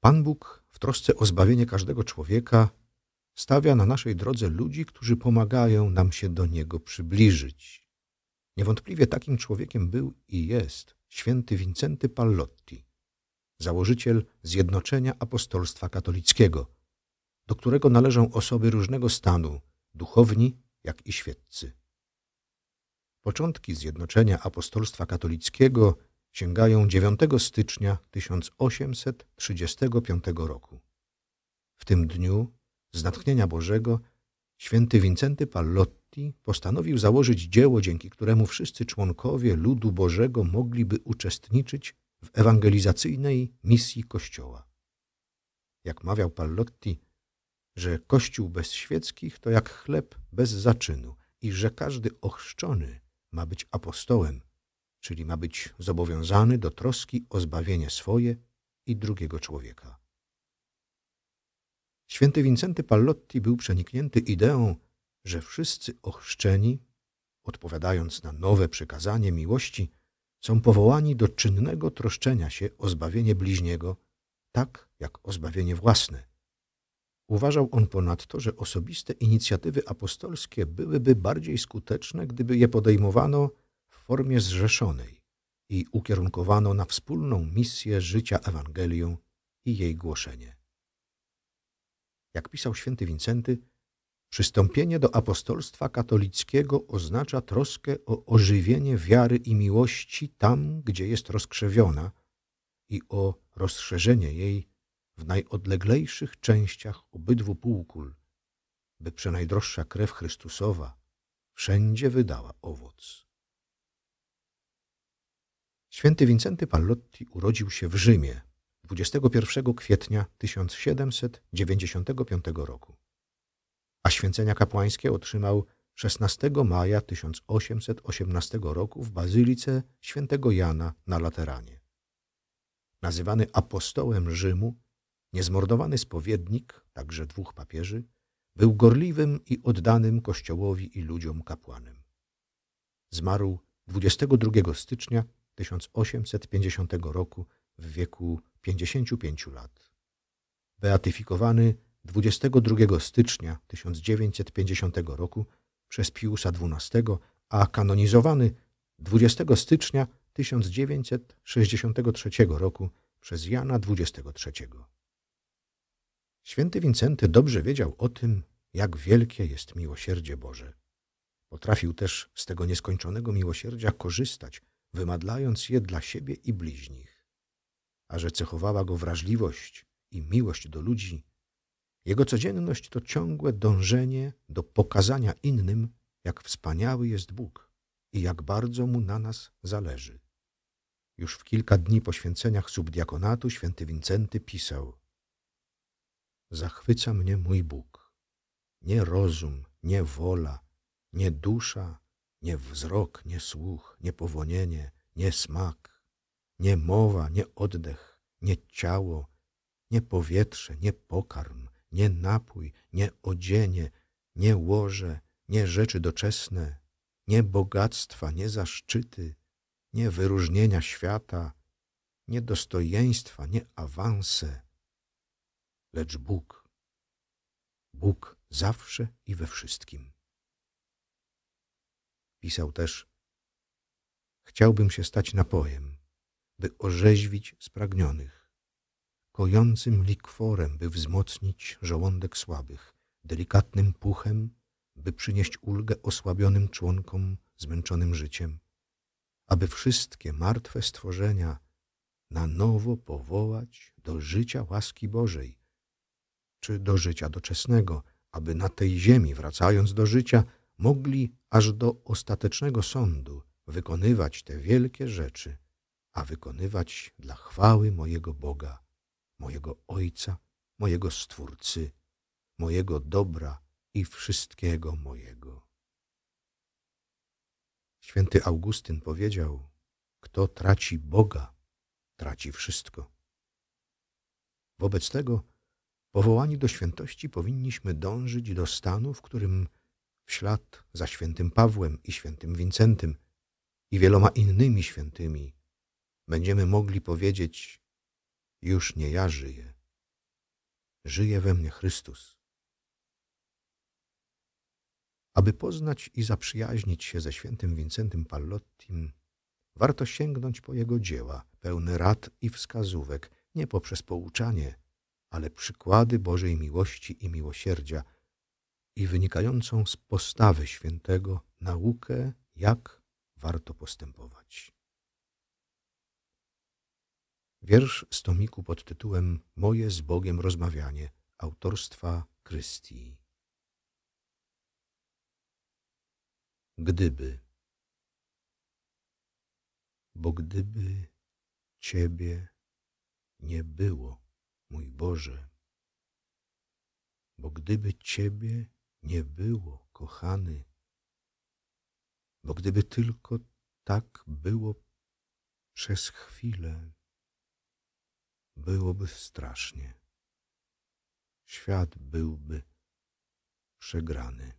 Pan Bóg w trosce o zbawienie każdego człowieka stawia na naszej drodze ludzi, którzy pomagają nam się do Niego przybliżyć. Niewątpliwie takim człowiekiem był i jest święty Wincenty Pallotti, założyciel Zjednoczenia Apostolstwa Katolickiego, do którego należą osoby różnego stanu, duchowni jak i świeccy. Początki Zjednoczenia Apostolstwa Katolickiego – sięgają 9 stycznia 1835 roku. W tym dniu, z natchnienia Bożego, święty Wincenty Pallotti postanowił założyć dzieło, dzięki któremu wszyscy członkowie ludu Bożego mogliby uczestniczyć w ewangelizacyjnej misji Kościoła. Jak mawiał Pallotti, że Kościół bez świeckich to jak chleb bez zaczynu i że każdy ochrzczony ma być apostołem, czyli ma być zobowiązany do troski o zbawienie swoje i drugiego człowieka. Święty Wincenty Pallotti był przeniknięty ideą, że wszyscy ochrzczeni, odpowiadając na nowe przekazanie miłości, są powołani do czynnego troszczenia się o zbawienie bliźniego, tak jak o zbawienie własne. Uważał on ponadto, że osobiste inicjatywy apostolskie byłyby bardziej skuteczne, gdyby je podejmowano formie zrzeszonej i ukierunkowano na wspólną misję życia Ewangelią i jej głoszenie. Jak pisał święty Wincenty, przystąpienie do apostolstwa katolickiego oznacza troskę o ożywienie wiary i miłości tam, gdzie jest rozkrzewiona i o rozszerzenie jej w najodleglejszych częściach obydwu półkul, by przenajdroższa krew Chrystusowa wszędzie wydała owoc. Święty Wincenty Pallotti urodził się w Rzymie 21 kwietnia 1795 roku, a święcenia kapłańskie otrzymał 16 maja 1818 roku w bazylice świętego Jana na Lateranie. Nazywany apostołem Rzymu, niezmordowany spowiednik, także dwóch papieży, był gorliwym i oddanym Kościołowi i ludziom kapłanem. Zmarł 22 stycznia 1850 roku w wieku 55 lat. Beatyfikowany 22 stycznia 1950 roku przez Piusa XII, a kanonizowany 20 stycznia 1963 roku przez Jana XXIII. Święty Wincenty dobrze wiedział o tym, jak wielkie jest miłosierdzie Boże. Potrafił też z tego nieskończonego miłosierdzia korzystać, wymadlając je dla siebie i bliźnich. A że cechowała go wrażliwość i miłość do ludzi, jego codzienność to ciągłe dążenie do pokazania innym, jak wspaniały jest Bóg i jak bardzo mu na nas zależy. Już w kilka dni po święceniach subdiakonatu święty Wincenty pisał: Zachwyca mnie mój Bóg. Nie rozum, nie wola, nie dusza, nie wzrok, nie słuch, nie powonienie, nie smak, nie mowa, nie oddech, nie ciało, nie powietrze, nie pokarm, nie napój, nie odzienie, nie łoże, nie rzeczy doczesne, nie bogactwa, nie zaszczyty, nie wyróżnienia świata, nie dostojeństwa, nie awanse, lecz Bóg. Bóg zawsze i we wszystkim. Pisał też: Chciałbym się stać napojem, by orzeźwić spragnionych, kojącym likworem, by wzmocnić żołądek słabych, delikatnym puchem, by przynieść ulgę osłabionym członkom zmęczonym życiem, aby wszystkie martwe stworzenia na nowo powołać do życia łaski Bożej, czy do życia doczesnego, aby na tej ziemi, wracając do życia, mogli aż do ostatecznego sądu wykonywać te wielkie rzeczy, a wykonywać dla chwały mojego Boga, mojego Ojca, mojego Stwórcy, mojego dobra i wszystkiego mojego. Święty Augustyn powiedział: Kto traci Boga, traci wszystko. Wobec tego, powołani do świętości, powinniśmy dążyć do stanu, w którym w ślad za świętym Pawłem i świętym Wincentym i wieloma innymi świętymi, będziemy mogli powiedzieć: Już nie ja żyję, żyje we mnie Chrystus. Aby poznać i zaprzyjaźnić się ze świętym Wincentym Pallottim, warto sięgnąć po jego dzieła, pełne rad i wskazówek, nie poprzez pouczanie, ale przykłady Bożej miłości i miłosierdzia – i wynikającą z postawy świętego naukę, jak warto postępować. Wiersz z tomiku pod tytułem Moje z Bogiem rozmawianie autorstwa Krystii. Gdyby. Bo gdyby Ciebie nie było, mój Boże, bo gdyby Ciebie nie było, kochany. Bo gdyby tylko tak było przez chwilę, byłoby strasznie. Świat byłby przegrany.